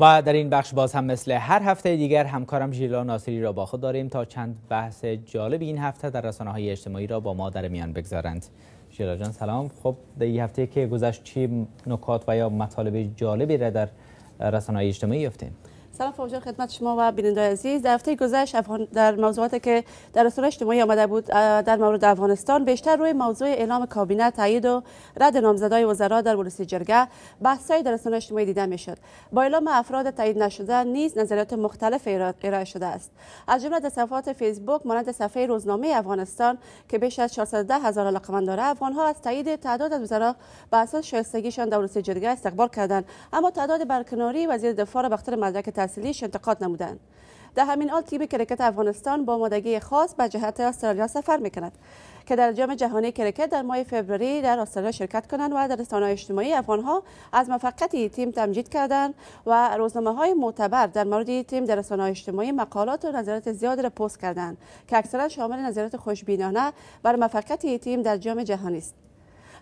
و در این بخش باز هم مثل هر هفته دیگر همکارم ژیلا ناصری را با خود داریم تا چند بحث جالب این هفته در رسانه های اجتماعی را با ما در میان بگذارند ژیلا جان سلام خب در این هفته که گذشت چی نکات و یا مطالب جالبی را در رسانه های اجتماعی یافتیم سلام فوجان خدمت شما و بیننده عزیز در هفته گذشت در موضوعاتی که در رسانه اجتماعی آمده بود در مورد افغانستان بیشتر روی موضوع اعلام کابینه تایید و رد نامزدهای وزرا در ولسی جرگه بحث‌های در رسانه اجتماعی دیده میشد با اعلام افراد تایید نشده نیز نظریات مختلف ارائه شده است از جمله صفحات فیسبوک مانند صفحه روزنامه افغانستان که بیش از 410 هزار علاقمند داره ها از تایید تعداد از وزرا به اساس شایستگیشان در ولسی جرگه استقبال کردند اما تعداد برکناری وزیر دفاع را مدرک تحصیلیش انتقاد نمودند در همین حال تیم کرکت افغانستان با آمادگی خاص به جهت استرالیا سفر میکند که در جام جهانی کرکت در ماه فوریه در استرالیا شرکت کنند و در رسانه‌های اجتماعی ها از موفقیت تیم تمجید کردند و روزنامه های معتبر در مورد تیم در رسانه اجتماعی مقالات و نظرات زیاد را پست کردند که اکثرا شامل نظرات خوشبینانه بر موفقیت تیم در جام جهانی است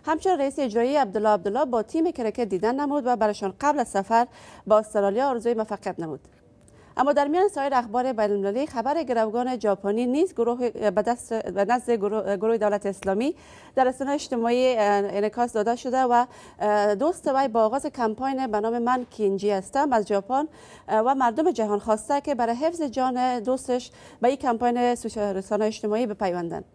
همچنین رئیس اجرایی عبدالله عبدالله با تیم کرکت دیدن نمود و برایشان قبل از سفر با استرالیا آرزوی موفقیت نمود اما در میان سایر اخبار بین خبر گروگان ژاپنی نیز گروه به دست نزد گروه،, دولت اسلامی در رسانه اجتماعی انعکاس داده شده و دوست وی با آغاز کمپاین به نام من کینجی هستم از ژاپن و مردم جهان خواسته که برای حفظ جان دوستش به این کمپاین رسانه اجتماعی بپیوندند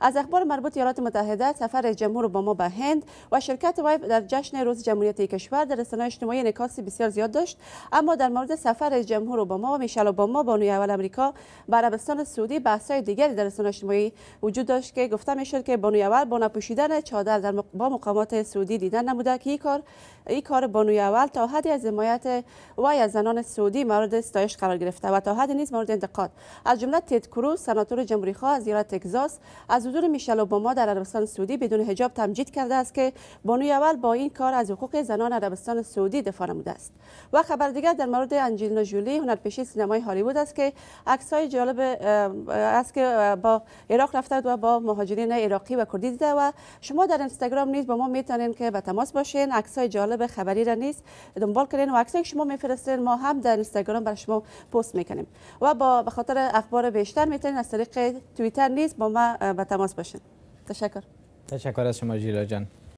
از اخبار مربوط ایالات متحده سفر جمهور ما به هند و شرکت وایب در جشن روز جمهوریت کشور در رسانه اجتماعی نکاسی بسیار زیاد داشت اما در مورد سفر جمهور ما و میشل با نوی اول امریکا به عربستان سعودی بحث‌های دیگری در رسانه اجتماعی وجود داشت که گفته میشد که بانوی اول با نپوشیدن چادر در با مقامات سعودی دیدن نموده که این کار این کار بانوی اول تا حدی از حمایت وای از زنان سعودی مورد ستایش قرار گرفته و تا حدی نیز مورد انتقاد از جمله تید کروز سناتور جمهوری خواه از ایالت تگزاس از حضور میشل اوباما در عربستان سعودی بدون حجاب تمجید کرده است که بانوی اول با این کار از حقوق زنان عربستان سعودی دفاع نموده است و خبر دیگر در مورد انجلینا جولی هنرپیشه سینمای هالیوود است که های جالب است که با عراق رفته و با مهاجرین عراقی و کردی دیده و شما در اینستاگرام نیز با ما میتونین که به تماس باشین های جالب خبری را نیز دنبال کنین و عکس‌هایی که شما میفرستین ما هم در اینستاگرام برای شما پست میکنیم و با به خاطر اخبار بیشتر میتونین از طریق توییتر نیز با ما تماس باشین تشکر تشکر از شما جیلا جان